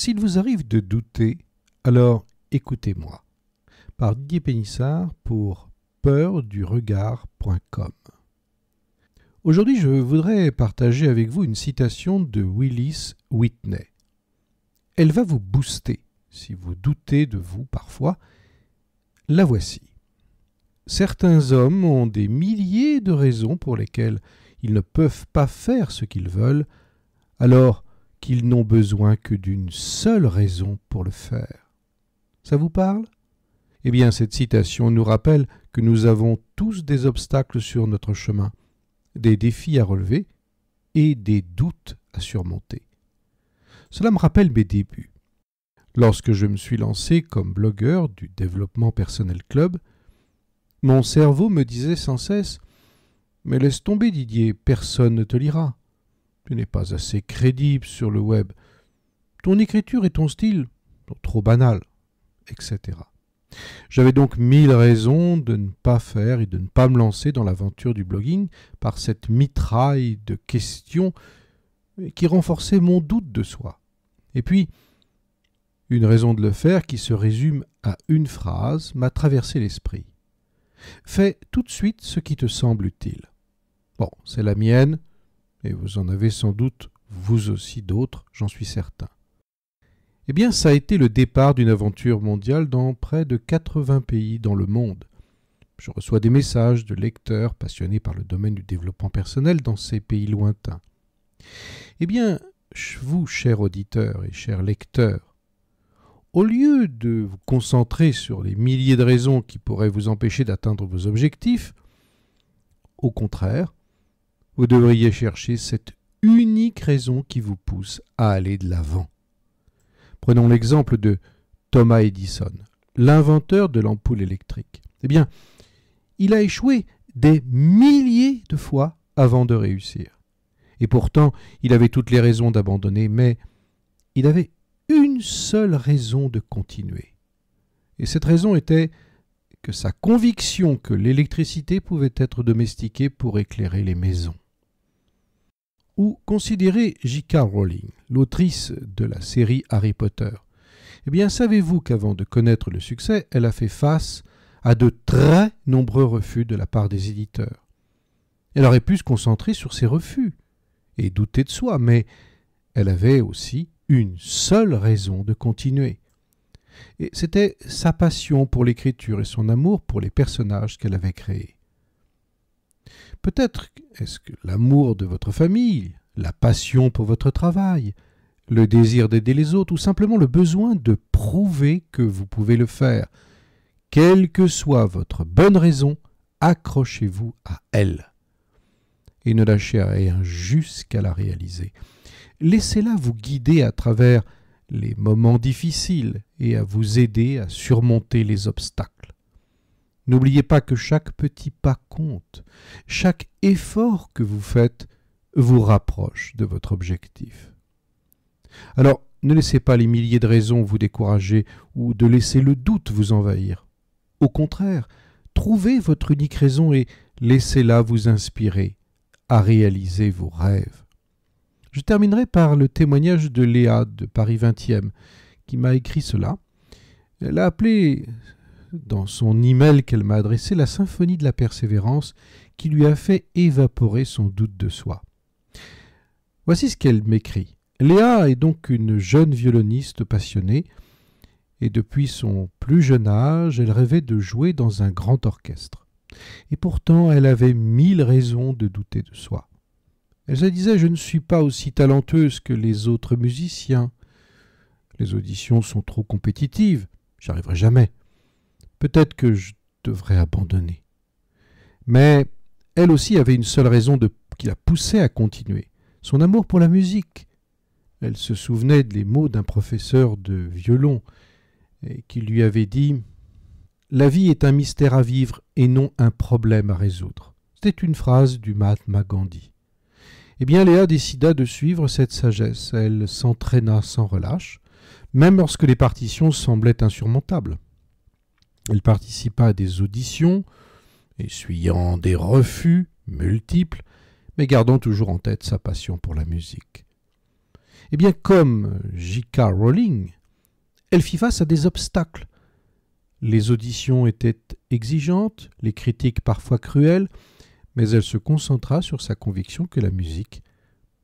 S'il vous arrive de douter, alors écoutez-moi. Par Didier Pénissard pour peur Aujourd'hui, je voudrais partager avec vous une citation de Willis Whitney. Elle va vous booster si vous doutez de vous parfois. La voici. Certains hommes ont des milliers de raisons pour lesquelles ils ne peuvent pas faire ce qu'ils veulent. Alors, qu'ils n'ont besoin que d'une seule raison pour le faire. Ça vous parle Eh bien, cette citation nous rappelle que nous avons tous des obstacles sur notre chemin, des défis à relever et des doutes à surmonter. Cela me rappelle mes débuts. Lorsque je me suis lancé comme blogueur du Développement Personnel Club, mon cerveau me disait sans cesse Mais laisse tomber Didier, personne ne te lira. Tu n'es pas assez crédible sur le web. Ton écriture et ton style sont trop banals, etc. J'avais donc mille raisons de ne pas faire et de ne pas me lancer dans l'aventure du blogging par cette mitraille de questions qui renforçait mon doute de soi. Et puis, une raison de le faire qui se résume à une phrase m'a traversé l'esprit. Fais tout de suite ce qui te semble utile. Bon, c'est la mienne, et vous en avez sans doute vous aussi d'autres, j'en suis certain. Eh bien, ça a été le départ d'une aventure mondiale dans près de 80 pays dans le monde. Je reçois des messages de lecteurs passionnés par le domaine du développement personnel dans ces pays lointains. Eh bien, vous, chers auditeurs et chers lecteurs, au lieu de vous concentrer sur les milliers de raisons qui pourraient vous empêcher d'atteindre vos objectifs, au contraire, vous devriez chercher cette unique raison qui vous pousse à aller de l'avant. Prenons l'exemple de Thomas Edison, l'inventeur de l'ampoule électrique. Eh bien, il a échoué des milliers de fois avant de réussir. Et pourtant, il avait toutes les raisons d'abandonner, mais il avait une seule raison de continuer. Et cette raison était que sa conviction que l'électricité pouvait être domestiquée pour éclairer les maisons ou considérez J.K. Rowling, l'autrice de la série Harry Potter. Eh bien, savez-vous qu'avant de connaître le succès, elle a fait face à de très nombreux refus de la part des éditeurs Elle aurait pu se concentrer sur ses refus et douter de soi, mais elle avait aussi une seule raison de continuer. Et c'était sa passion pour l'écriture et son amour pour les personnages qu'elle avait créés. Peut-être est-ce que l'amour de votre famille, la passion pour votre travail, le désir d'aider les autres ou simplement le besoin de prouver que vous pouvez le faire. Quelle que soit votre bonne raison, accrochez-vous à elle et ne lâchez rien jusqu'à la réaliser. Laissez-la vous guider à travers les moments difficiles et à vous aider à surmonter les obstacles. N'oubliez pas que chaque petit pas compte, chaque effort que vous faites vous rapproche de votre objectif. Alors, ne laissez pas les milliers de raisons vous décourager ou de laisser le doute vous envahir. Au contraire, trouvez votre unique raison et laissez-la vous inspirer à réaliser vos rêves. Je terminerai par le témoignage de Léa de Paris 20e qui m'a écrit cela. Elle a appelé dans son email qu'elle m'a adressé la symphonie de la persévérance qui lui a fait évaporer son doute de soi. Voici ce qu'elle m'écrit. Léa est donc une jeune violoniste passionnée, et depuis son plus jeune âge, elle rêvait de jouer dans un grand orchestre. Et pourtant, elle avait mille raisons de douter de soi. Elle se disait Je ne suis pas aussi talentueuse que les autres musiciens. Les auditions sont trop compétitives, j'arriverai jamais. Peut-être que je devrais abandonner. Mais elle aussi avait une seule raison qui la poussait à continuer, son amour pour la musique. Elle se souvenait des mots d'un professeur de violon qui lui avait dit La vie est un mystère à vivre et non un problème à résoudre. C'était une phrase du Mahatma Gandhi. Eh bien, Léa décida de suivre cette sagesse. Elle s'entraîna sans relâche, même lorsque les partitions semblaient insurmontables. Elle participa à des auditions, essuyant des refus multiples, mais gardant toujours en tête sa passion pour la musique. Eh bien, comme J.K. Rowling, elle fit face à des obstacles. Les auditions étaient exigeantes, les critiques parfois cruelles, mais elle se concentra sur sa conviction que la musique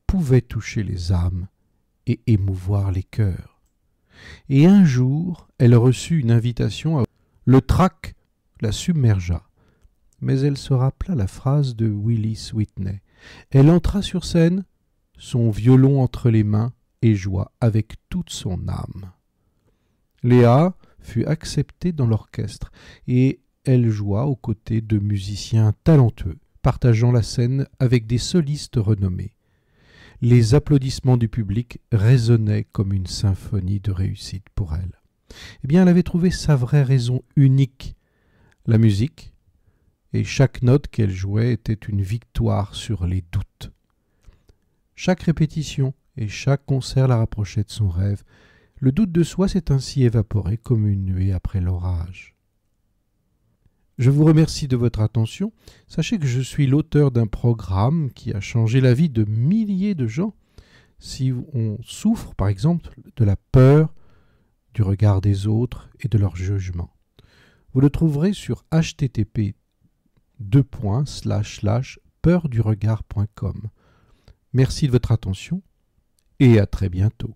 pouvait toucher les âmes et émouvoir les cœurs. Et un jour, elle reçut une invitation à le trac la submergea. Mais elle se rappela la phrase de Willis Whitney. Elle entra sur scène, son violon entre les mains, et joua avec toute son âme. Léa fut acceptée dans l'orchestre, et elle joua aux côtés de musiciens talentueux, partageant la scène avec des solistes renommés. Les applaudissements du public résonnaient comme une symphonie de réussite pour elle. Eh bien, elle avait trouvé sa vraie raison unique, la musique, et chaque note qu'elle jouait était une victoire sur les doutes. Chaque répétition et chaque concert la rapprochait de son rêve. Le doute de soi s'est ainsi évaporé comme une nuée après l'orage. Je vous remercie de votre attention. Sachez que je suis l'auteur d'un programme qui a changé la vie de milliers de gens. Si on souffre, par exemple, de la peur, du regard des autres et de leur jugement. Vous le trouverez sur http peurduregard.com. Merci de votre attention et à très bientôt.